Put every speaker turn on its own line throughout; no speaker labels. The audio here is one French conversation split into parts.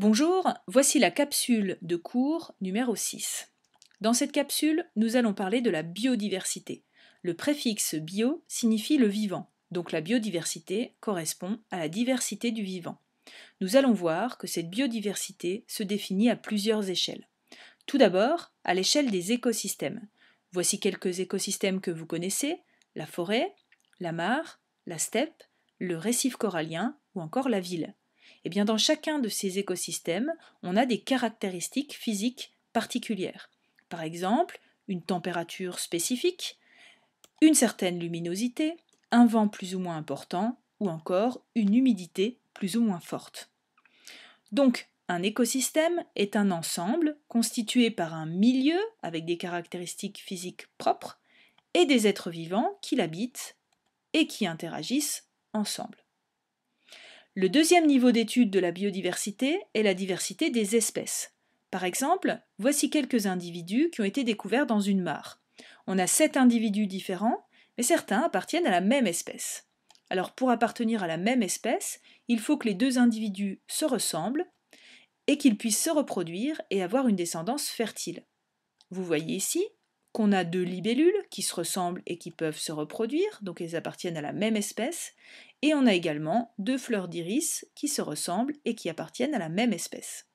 Bonjour, voici la capsule de cours numéro 6. Dans cette capsule, nous allons parler de la biodiversité. Le préfixe bio signifie le vivant, donc la biodiversité correspond à la diversité du vivant. Nous allons voir que cette biodiversité se définit à plusieurs échelles. Tout d'abord, à l'échelle des écosystèmes. Voici quelques écosystèmes que vous connaissez, la forêt, la mare, la steppe, le récif corallien ou encore la ville. Eh dans chacun de ces écosystèmes, on a des caractéristiques physiques particulières. Par exemple, une température spécifique, une certaine luminosité, un vent plus ou moins important, ou encore une humidité plus ou moins forte. Donc, un écosystème est un ensemble constitué par un milieu avec des caractéristiques physiques propres et des êtres vivants qui l'habitent et qui interagissent ensemble. Le deuxième niveau d'étude de la biodiversité est la diversité des espèces. Par exemple, voici quelques individus qui ont été découverts dans une mare. On a sept individus différents, mais certains appartiennent à la même espèce. Alors pour appartenir à la même espèce, il faut que les deux individus se ressemblent et qu'ils puissent se reproduire et avoir une descendance fertile. Vous voyez ici, qu'on a deux libellules qui se ressemblent et qui peuvent se reproduire, donc elles appartiennent à la même espèce, et on a également deux fleurs d'iris qui se ressemblent et qui appartiennent à la même espèce.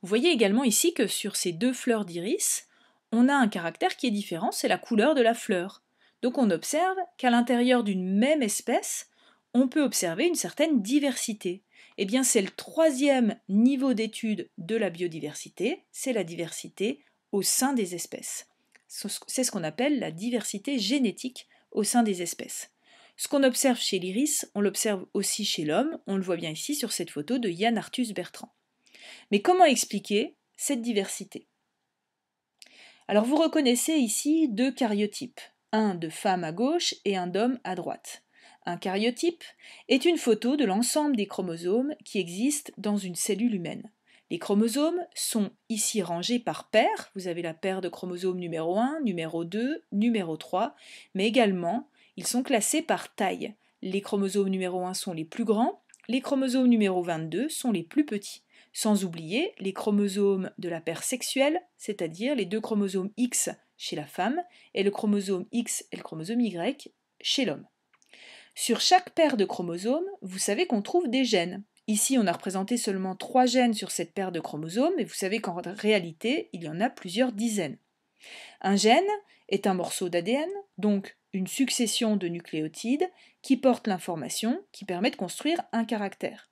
Vous voyez également ici que sur ces deux fleurs d'iris, on a un caractère qui est différent, c'est la couleur de la fleur. Donc on observe qu'à l'intérieur d'une même espèce, on peut observer une certaine diversité. Eh bien, c'est le troisième niveau d'étude de la biodiversité, c'est la diversité au sein des espèces. C'est ce qu'on appelle la diversité génétique au sein des espèces. Ce qu'on observe chez l'iris, on l'observe aussi chez l'homme, on le voit bien ici sur cette photo de Yann Arthus Bertrand. Mais comment expliquer cette diversité Alors vous reconnaissez ici deux cariotypes, un de femme à gauche et un d'homme à droite. Un cariotype est une photo de l'ensemble des chromosomes qui existent dans une cellule humaine. Les chromosomes sont ici rangés par paire. Vous avez la paire de chromosomes numéro 1, numéro 2, numéro 3, mais également ils sont classés par taille. Les chromosomes numéro 1 sont les plus grands, les chromosomes numéro 22 sont les plus petits. Sans oublier les chromosomes de la paire sexuelle, c'est-à-dire les deux chromosomes X chez la femme et le chromosome X et le chromosome Y chez l'homme. Sur chaque paire de chromosomes, vous savez qu'on trouve des gènes. Ici, on a représenté seulement trois gènes sur cette paire de chromosomes, mais vous savez qu'en réalité, il y en a plusieurs dizaines. Un gène est un morceau d'ADN, donc une succession de nucléotides qui portent l'information qui permet de construire un caractère.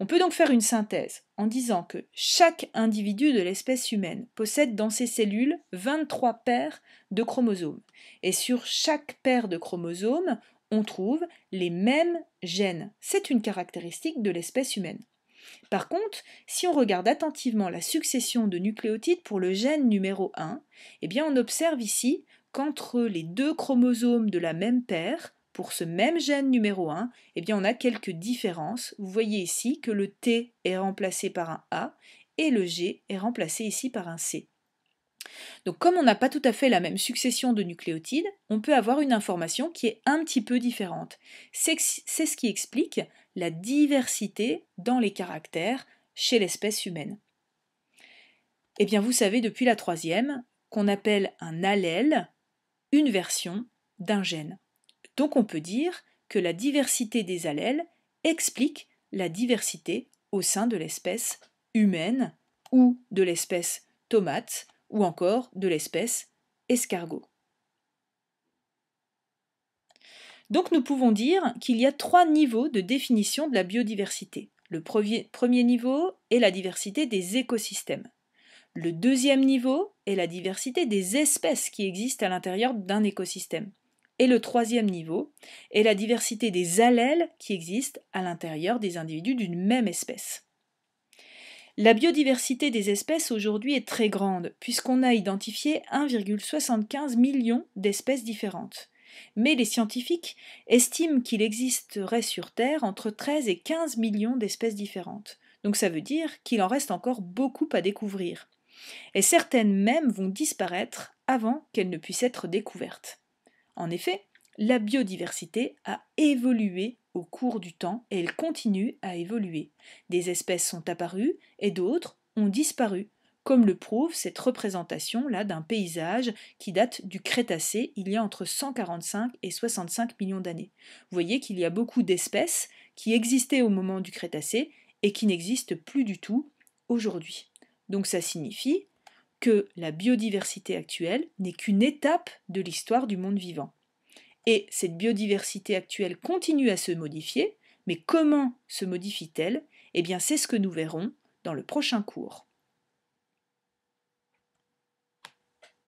On peut donc faire une synthèse en disant que chaque individu de l'espèce humaine possède dans ses cellules 23 paires de chromosomes. Et sur chaque paire de chromosomes, on trouve les mêmes gènes. C'est une caractéristique de l'espèce humaine. Par contre, si on regarde attentivement la succession de nucléotides pour le gène numéro 1, eh bien on observe ici qu'entre les deux chromosomes de la même paire, pour ce même gène numéro 1, eh bien on a quelques différences. Vous voyez ici que le T est remplacé par un A et le G est remplacé ici par un C. Donc comme on n'a pas tout à fait la même succession de nucléotides, on peut avoir une information qui est un petit peu différente. C'est ce qui explique la diversité dans les caractères chez l'espèce humaine. Eh bien vous savez depuis la troisième qu'on appelle un allèle une version d'un gène. Donc on peut dire que la diversité des allèles explique la diversité au sein de l'espèce humaine ou de l'espèce tomate ou encore de l'espèce escargot. Donc nous pouvons dire qu'il y a trois niveaux de définition de la biodiversité. Le premier, niveau est la diversité des écosystèmes. Le deuxième niveau est la diversité des espèces qui existent à l'intérieur d'un écosystème. Et le troisième niveau est la diversité des allèles qui existent à l'intérieur des individus d'une même espèce. La biodiversité des espèces aujourd'hui est très grande, puisqu'on a identifié 1,75 million d'espèces différentes. Mais les scientifiques estiment qu'il existerait sur Terre entre 13 et 15 millions d'espèces différentes. Donc ça veut dire qu'il en reste encore beaucoup à découvrir. Et certaines même vont disparaître avant qu'elles ne puissent être découvertes. En effet, la biodiversité a évolué au cours du temps et elle continue à évoluer. Des espèces sont apparues et d'autres ont disparu, comme le prouve cette représentation-là d'un paysage qui date du Crétacé il y a entre 145 et 65 millions d'années. Vous voyez qu'il y a beaucoup d'espèces qui existaient au moment du Crétacé et qui n'existent plus du tout aujourd'hui. Donc ça signifie que la biodiversité actuelle n'est qu'une étape de l'histoire du monde vivant. Et cette biodiversité actuelle continue à se modifier, mais comment se modifie-t-elle Eh bien c'est ce que nous verrons dans le prochain cours.